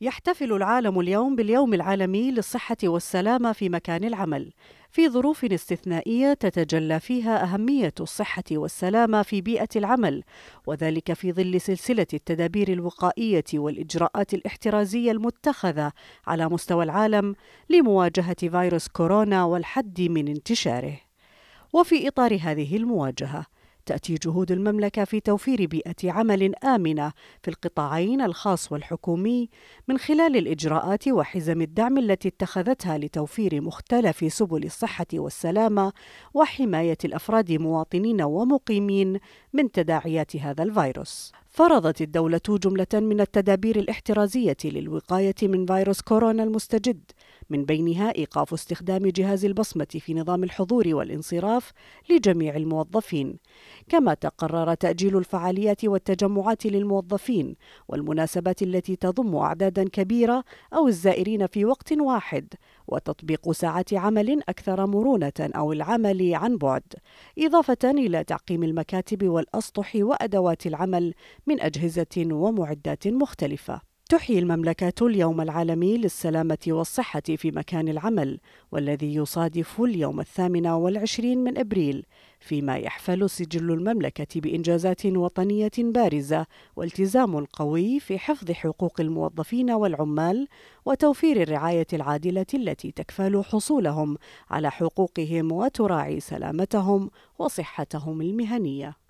يحتفل العالم اليوم باليوم العالمي للصحة والسلامة في مكان العمل، في ظروف استثنائية تتجلى فيها أهمية الصحة والسلامة في بيئة العمل، وذلك في ظل سلسلة التدابير الوقائية والإجراءات الاحترازية المتخذة على مستوى العالم لمواجهة فيروس كورونا والحد من انتشاره. وفي إطار هذه المواجهة، تأتي جهود المملكة في توفير بيئة عمل آمنة في القطاعين الخاص والحكومي من خلال الإجراءات وحزم الدعم التي اتخذتها لتوفير مختلف سبل الصحة والسلامة وحماية الأفراد مواطنين ومقيمين من تداعيات هذا الفيروس. فرضت الدولة جملة من التدابير الاحترازية للوقاية من فيروس كورونا المستجد من بينها إيقاف استخدام جهاز البصمة في نظام الحضور والانصراف لجميع الموظفين، كما تقرر تأجيل الفعاليات والتجمعات للموظفين والمناسبات التي تضم أعدادا كبيرة أو الزائرين في وقت واحد، وتطبيق ساعات عمل أكثر مرونة أو العمل عن بعد، إضافة إلى تعقيم المكاتب والأسطح وأدوات العمل من أجهزة ومعدات مختلفة. تحيي المملكة اليوم العالمي للسلامة والصحة في مكان العمل والذي يصادف اليوم الثامن والعشرين من أبريل فيما يحفل سجل المملكة بإنجازات وطنية بارزة والتزام قوي في حفظ حقوق الموظفين والعمال وتوفير الرعاية العادلة التي تكفل حصولهم على حقوقهم وتراعي سلامتهم وصحتهم المهنية